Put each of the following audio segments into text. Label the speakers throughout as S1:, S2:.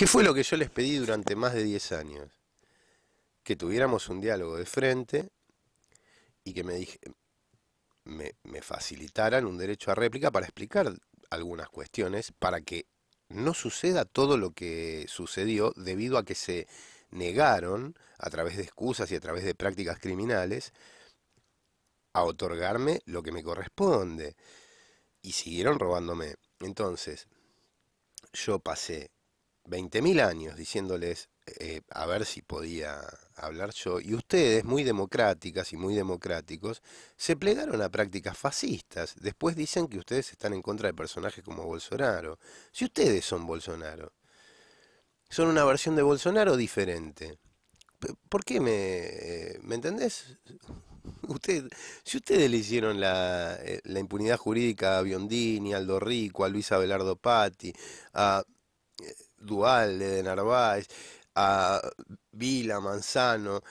S1: ¿Qué fue lo que yo les pedí durante más de 10 años? Que tuviéramos un diálogo de frente y que me, me facilitaran un derecho a réplica para explicar algunas cuestiones para que no suceda todo lo que sucedió debido a que se negaron, a través de excusas y a través de prácticas criminales, a otorgarme lo que me corresponde. Y siguieron robándome. Entonces, yo pasé 20.000 años diciéndoles eh, a ver si podía hablar yo, y ustedes, muy democráticas y muy democráticos, se plegaron a prácticas fascistas. Después dicen que ustedes están en contra de personajes como Bolsonaro. Si ustedes son Bolsonaro, son una versión de Bolsonaro diferente. ¿Por qué me... Eh, ¿Me entendés? Usted, si ustedes le hicieron la, eh, impunidad jurídica a Biondini, a Aldo Rico, a Luis Abelardo Patti, a Dual de Narváez, a Vila, Manzano,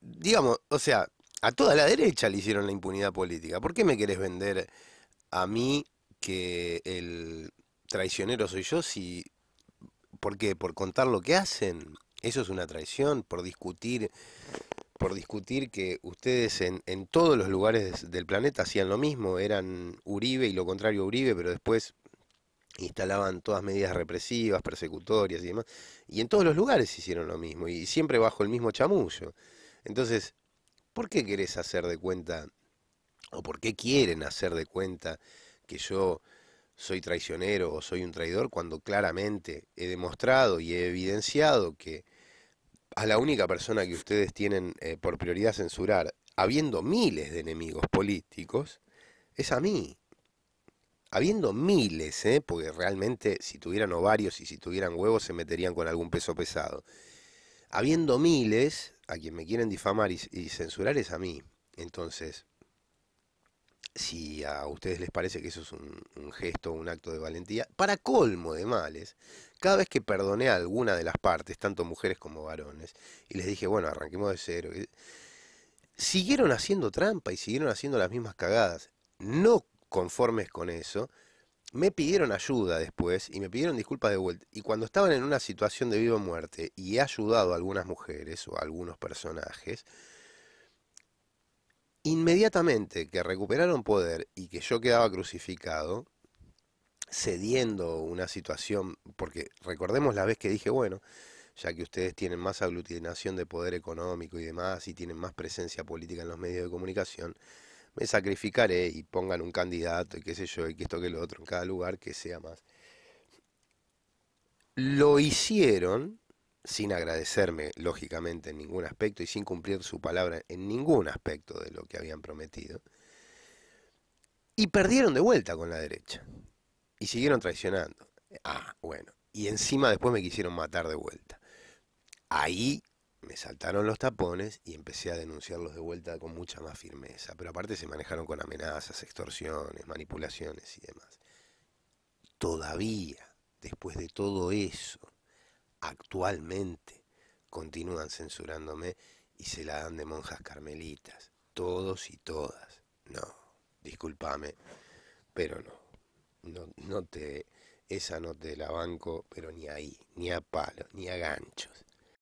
S1: digamos, o sea, a toda la derecha le hicieron la impunidad política. ¿Por qué me querés vender a mí que el traicionero soy yo si... ¿Por qué? ¿Por contar lo que hacen? Eso es una traición, por discutir por discutir que ustedes en, en todos los lugares del planeta hacían lo mismo, eran Uribe y lo contrario Uribe, pero después instalaban todas medidas represivas, persecutorias y demás, y en todos los lugares hicieron lo mismo, y siempre bajo el mismo chamullo. Entonces, ¿por qué querés hacer de cuenta, o por qué quieren hacer de cuenta que yo soy traicionero o soy un traidor cuando claramente he demostrado y he evidenciado que a la única persona que ustedes tienen eh, por prioridad censurar, habiendo miles de enemigos políticos, es a mí habiendo miles, ¿eh? porque realmente si tuvieran ovarios y si tuvieran huevos se meterían con algún peso pesado, habiendo miles, a quien me quieren difamar y, censurar es a mí. Entonces, si a ustedes les parece que eso es un, un, gesto, un acto de valentía, para colmo de males, cada vez que perdoné a alguna de las partes, tanto mujeres como varones, y les dije, bueno, arranquemos de cero, eh, siguieron haciendo trampa y siguieron haciendo las mismas cagadas. No conformes con eso, me pidieron ayuda después y me pidieron disculpas de vuelta. Y cuando estaban en una situación de viva o muerte y he ayudado a algunas mujeres o a algunos personajes, inmediatamente que recuperaron poder y que yo quedaba crucificado, cediendo una situación, porque recordemos la vez que dije, bueno, ya que ustedes tienen más aglutinación de poder económico y demás, y tienen más presencia política en los medios de comunicación, me sacrificaré eh, y pongan un candidato y qué sé yo, y que esto que lo otro en cada lugar que sea más. Lo hicieron sin agradecerme, lógicamente, en ningún aspecto y sin cumplir su palabra en ningún aspecto de lo que habían prometido. Y perdieron de vuelta con la derecha. Y siguieron traicionando. Ah, bueno. Y encima después me quisieron matar de vuelta. Ahí me saltaron los tapones y empecé a denunciarlos de vuelta con mucha más firmeza. Pero aparte se manejaron con amenazas, extorsiones, manipulaciones y demás. Todavía, después de todo eso, actualmente continúan censurándome y se la dan de monjas carmelitas. Todos y todas. No, discúlpame, pero no. No, no te, esa no te la banco, pero ni ahí, ni a palo, ni a ganchos.